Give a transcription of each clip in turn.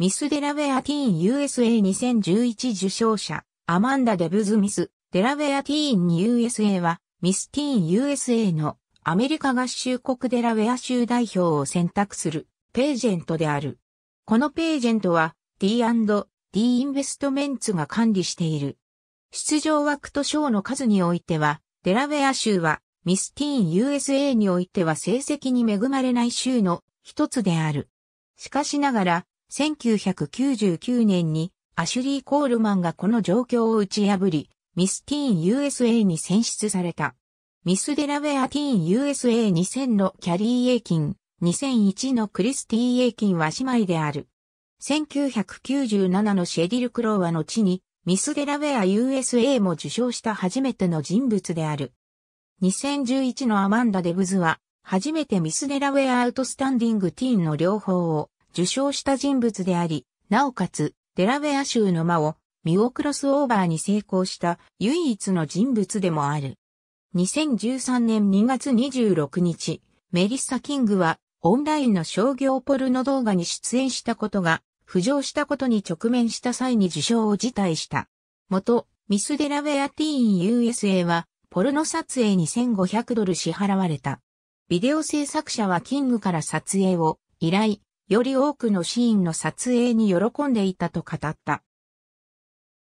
ミス・デラウェア・ティーン USA2011 受賞者、アマンダ・デブズ・ミス、デラウェア・ティーン USA は、ミス・ティーン USA のアメリカ合衆国デラウェア州代表を選択するページェントである。このページェントは D&D インベストメンツが管理している。出場枠と賞の数においては、デラウェア州はミスティーン USA においては成績に恵まれない州の一つである。しかしながら、1999年にアシュリー・コールマンがこの状況を打ち破り、ミスティーン USA に選出された。ミスデラウェアティーン USA2000 のキャリー・エイキン、2001のクリスティ・エイキンは姉妹である。1997のシェディル・クローはの地に、ミスデラウェア USA も受賞した初めての人物である。2011のアマンダ・デブズは、初めてミスデラウェアアウトスタンディング・ティーンの両方を受賞した人物であり、なおかつ、デラウェア州の間を、ミオクロスオーバーに成功した唯一の人物でもある。2013年2月26日、メリッサ・キングは、オンラインの商業ポルノ動画に出演したことが、浮上したことに直面した際に受賞を辞退した。元、ミス・デラウェア・ティーン USA は、ポルノ撮影に1500ドル支払われた。ビデオ制作者はキングから撮影を依頼、より多くのシーンの撮影に喜んでいたと語った。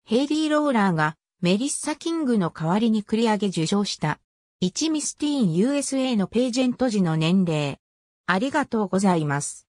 ヘイリー・ローラーがメリッサ・キングの代わりに繰り上げ受賞した。1ミスティーン USA のページェント時の年齢。ありがとうございます。